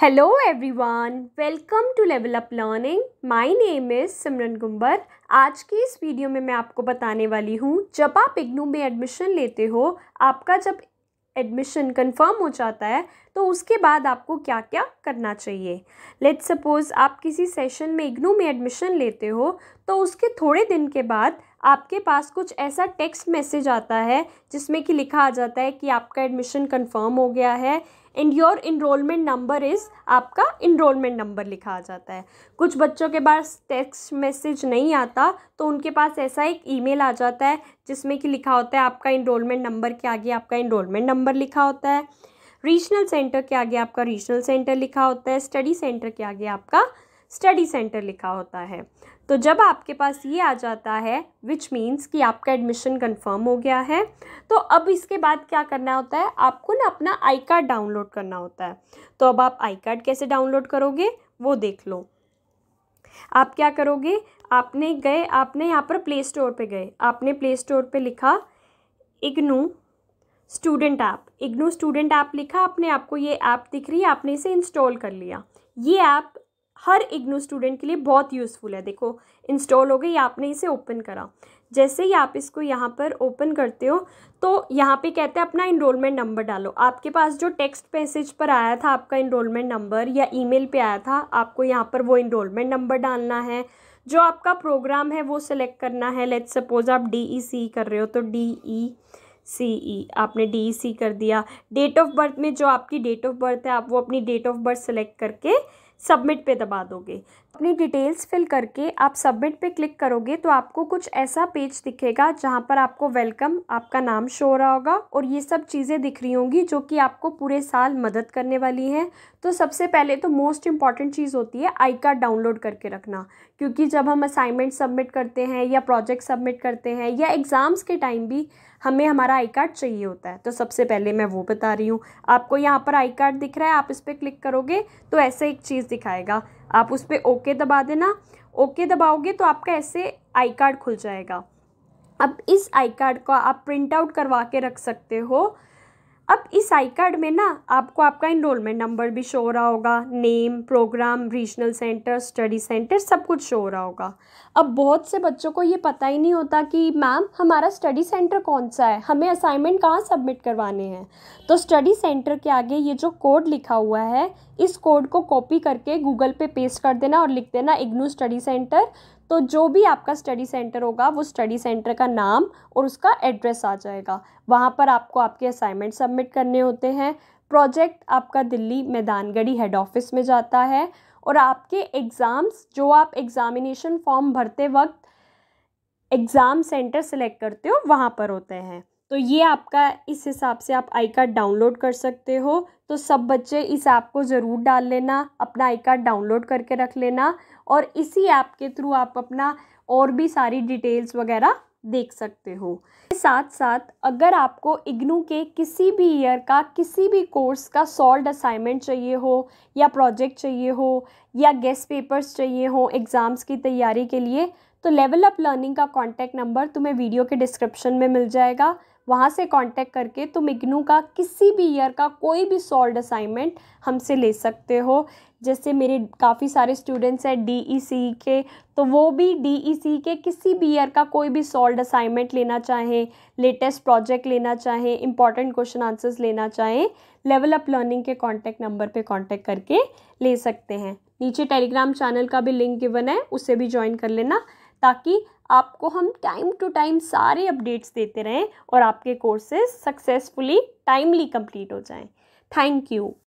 Hello everyone welcome to level up learning my name is Simran Gumbar. आज की इस video में मैं आपको बताने वाली हूँ जब आप इग्नू में एडमिशन लेते हो आपका जब एडमिशन कंफर्म हो जाता है तो उसके बाद आपको क्या क्या करना चाहिए लेट सपोज़ आप किसी सेशन में इग्नू में एडमिशन लेते हो तो उसके थोड़े दिन के बाद आपके पास कुछ ऐसा टेक्स्ट मैसेज आता है जिसमें कि लिखा आ जाता है कि आपका एडमिशन कंफर्म हो गया है and your enrolment number is आपका इनरोलमेंट नंबर लिखा आ जाता है कुछ बच्चों के पास टेक्स्ट मैसेज नहीं आता तो उनके पास ऐसा एक ईमेल आ जाता है जिसमें कि लिखा होता है आपका इनरोलमेंट नंबर के आगे आपका इनरोलमेंट नंबर लिखा होता है रीजनल सेंटर के आगे आपका रीजनल सेंटर लिखा होता है स्टडी सेंटर के आगे आपका स्टडी सेंटर लिखा होता है तो जब आपके पास ये आ जाता है विच मीन्स कि आपका एडमिशन कंफर्म हो गया है तो अब इसके बाद क्या करना होता है आपको ना अपना आई कार्ड डाउनलोड करना होता है तो अब आप आई कार्ड कैसे डाउनलोड करोगे वो देख लो आप क्या करोगे आपने गए आपने यहाँ पर प्ले स्टोर पे गए आपने प्ले स्टोर पे लिखा IGNOU student app IGNOU student app लिखा आपने आपको ये ऐप दिख रही है आपने इसे इंस्टॉल कर लिया ये ऐप हर इग्नू स्टूडेंट के लिए बहुत यूज़फुल है देखो इंस्टॉल हो गई आपने इसे ओपन करा जैसे ही आप इसको यहाँ पर ओपन करते हो तो यहाँ पे कहते हैं अपना इनरोलमेंट नंबर डालो आपके पास जो टेक्स्ट मैसेज पर आया था आपका इनरोलमेंट नंबर या ईमेल पे आया था आपको यहाँ पर वो इनरोलमेंट नंबर डालना है जो आपका प्रोग्राम है वो सिलेक्ट करना है लेट सपोज आप डी ई सी कर रहे हो तो डी ई सी ई आपने डी ई सी कर दिया डेट ऑफ बर्थ में जो आपकी डेट ऑफ बर्थ है आप वो अपनी डेट ऑफ बर्थ सेलेक्ट करके सबमिट पे दबा दोगे अपनी डिटेल्स फिल करके आप सबमिट पे क्लिक करोगे तो आपको कुछ ऐसा पेज दिखेगा जहाँ पर आपको वेलकम आपका नाम शो रहा होगा और ये सब चीज़ें दिख रही होंगी जो कि आपको पूरे साल मदद करने वाली हैं तो सबसे पहले तो मोस्ट इंपॉर्टेंट चीज़ होती है आई कार्ड डाउनलोड करके रखना क्योंकि जब हम असाइनमेंट सबमिट करते हैं या प्रोजेक्ट सबमिट करते हैं या एग्ज़ाम्स के टाइम भी हमें हमारा आई कार्ड चाहिए होता है तो सबसे पहले मैं वो बता रही हूँ आपको यहाँ पर आई कार्ड दिख रहा है आप इस पर क्लिक करोगे तो ऐसे एक चीज़ इंटरफेस दिखाएगा आप उस पर ओके दबा देना ओके दबाओगे तो आपका ऐसे आई कार्ड खुल जाएगा अब इस आई कार्ड को आप प्रिंट आउट करवा के रख सकते हो अब इस आई कार्ड में ना आपको आपका इनरोलमेंट नंबर भी शो हो रहा होगा name programme regional centre study centre सब कुछ शो हो रहा होगा अब बहुत से बच्चों को ये पता ही नहीं होता कि मैम हमारा स्टडी सेंटर कौन सा है हमें असाइनमेंट कहाँ सबमिट करवाने हैं तो स्टडी सेंटर के आगे ये जो कोड लिखा हुआ है इस कोड को कॉपी करके गूगल पे पेस्ट कर देना और लिख देना इग्नू स्टडी सेंटर तो जो भी आपका स्टडी सेंटर होगा वो स्टडी सेंटर का नाम और उसका एड्रेस आ जाएगा वहाँ पर आपको आपके असाइनमेंट सबमिट करने होते हैं प्रोजेक्ट आपका दिल्ली मैदानगढ़ी हेड ऑफिस में जाता है और आपके एग्ज़ाम्स जो आप एग्ज़ामिनेशन फॉर्म भरते वक्त एग्ज़ाम सेंटर सेलेक्ट करते हो वहाँ पर होते हैं तो ये आपका इस हिसाब से आप आई कार्ड डाउनलोड कर सकते हो तो सब बच्चे इस ऐप को ज़रूर डाल लेना अपना आई कार्ड डाउनलोड करके रख लेना और इसी ऐप के थ्रू आप अपना और भी सारी डिटेल्स वगैरह देख सकते हो साथ साथ अगर आपको इग्नू के किसी भी ईयर का किसी भी कोर्स का सॉल्ड असाइनमेंट चाहिए हो या प्रोजेक्ट चाहिए हो या गेस्ट पेपर्स चाहिए हो एग्ज़ाम्स की तैयारी के लिए तो लेवल अप लर्निंग का कॉन्टैक्ट नंबर तुम्हें वीडियो के डिस्क्रिप्शन में मिल जाएगा वहाँ से कांटेक्ट करके तुम इग्नू का किसी भी ईयर का कोई भी सॉल्ड असाइनमेंट हमसे ले सकते हो जैसे मेरे काफ़ी सारे स्टूडेंट्स हैं डी ई सी के तो वो भी डी ई सी के किसी भी ईयर का कोई भी सॉल्ड असाइनमेंट लेना चाहें लेटेस्ट प्रोजेक्ट लेना चाहें इंपॉर्टेंट क्वेश्चन आंसर्स लेना चाहें लेवल अप लर्निंग के कॉन्टैक्ट नंबर पर कॉन्टैक्ट करके ले सकते हैं नीचे टेलीग्राम चैनल का भी लिंक गिवन है उसे भी ज्वाइन कर लेना ताकि आपको हम टाइम टू टाइम सारे अपडेट्स देते रहें और आपके कोर्सेज सक्सेसफुली टाइमली कंप्लीट हो जाएं थैंक यू